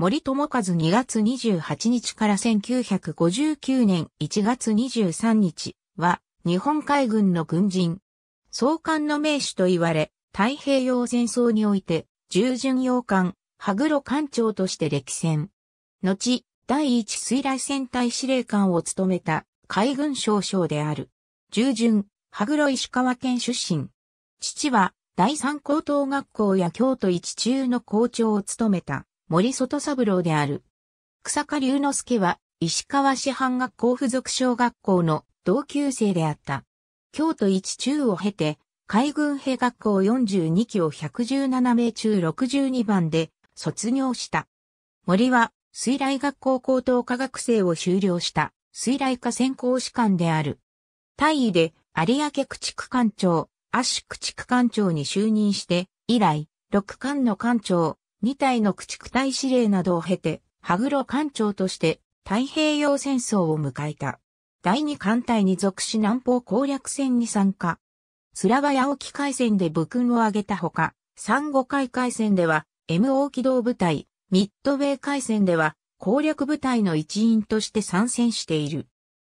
森友和2月28日から1959年1月23日は日本海軍の軍人。総監の名手と言われ、太平洋戦争において従順洋艦、羽黒艦長として歴戦。後、第一水雷戦隊司令官を務めた海軍少将である。従順、羽黒石川県出身。父は第三高等学校や京都一中の校長を務めた。森外三郎である。草加龍之介は、石川市半学校附属小学校の同級生であった。京都一中を経て、海軍兵学校42期を117名中62番で卒業した。森は、水来学校高等科学生を修了した水来科専攻士官である。大尉で有明駆逐官長、足駆逐官長に就任して、以来、六官の官長、2体の駆逐隊指令などを経て、羽黒艦長として太平洋戦争を迎えた。第2艦隊に属し南方攻略戦に参加。スラバヤ沖海戦で武勲を挙げたほか、三五海海戦では M 大機動部隊、ミッドウェイ海戦では攻略部隊の一員として参戦している。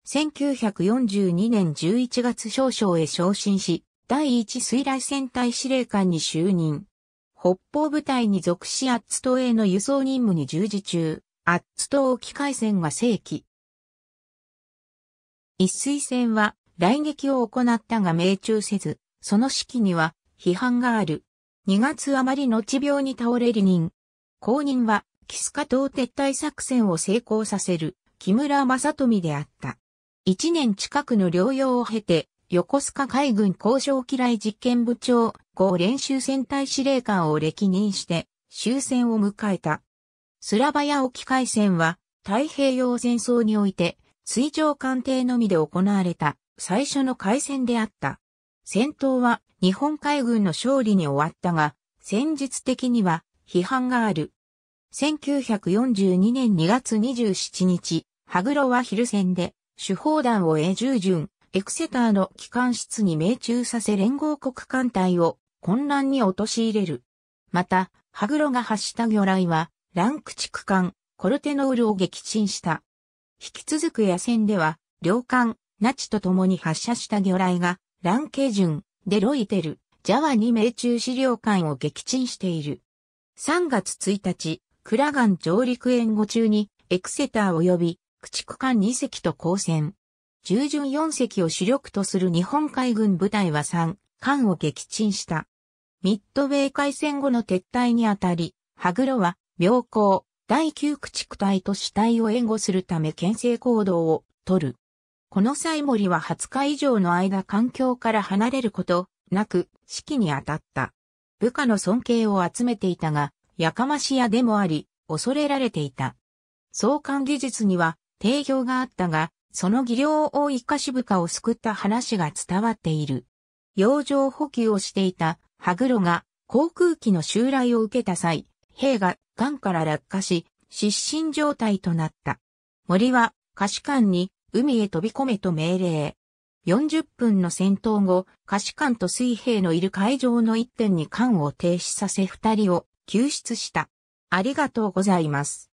1942年11月少々へ昇進し、第一水雷戦隊司令官に就任。北方部隊に属しアッツ島への輸送任務に従事中、アッツ島沖海戦は正規。一水戦は来撃を行ったが命中せず、その指揮には批判がある。2月余りの治病に倒れり人。後任は、キスカ島撤退作戦を成功させる、木村正富であった。1年近くの療養を経て、横須賀海軍工場機雷実験部長、後練習戦隊司令官を歴任して、終戦を迎えた。スラバヤ沖海戦は、太平洋戦争において、水上艦艇のみで行われた、最初の海戦であった。戦闘は、日本海軍の勝利に終わったが、戦術的には、批判がある。1942年2月27日、羽黒は昼戦で、手砲弾を永住順、エクセターの機関室に命中させ連合国艦隊を混乱に陥れる。また、ハグロが発した魚雷は、ランク地区艦、コルテノールを撃沈した。引き続く野戦では、両艦、ナチと共に発射した魚雷が、ランケジュン、デロイテル、ジャワに命中資料艦を撃沈している。3月1日、クラガン上陸援護中に、エクセター及び、駆逐艦2隻と交戦。従順四隻を主力とする日本海軍部隊は3艦を撃沈した。ミッドウェー海戦後の撤退にあたり、ハグロは、病行、第9駆逐隊と死体を援護するため牽制行動を取る。この際森は20日以上の間環境から離れることなく指揮に当たった。部下の尊敬を集めていたが、やかまし屋でもあり、恐れられていた。相関技術には定評があったが、その技量を生かし部下を救った話が伝わっている。洋上補給をしていたハグロが航空機の襲来を受けた際、兵がンから落下し、失神状態となった。森は下士官に海へ飛び込めと命令。40分の戦闘後、下士官と水兵のいる海上の一点に艦を停止させ二人を救出した。ありがとうございます。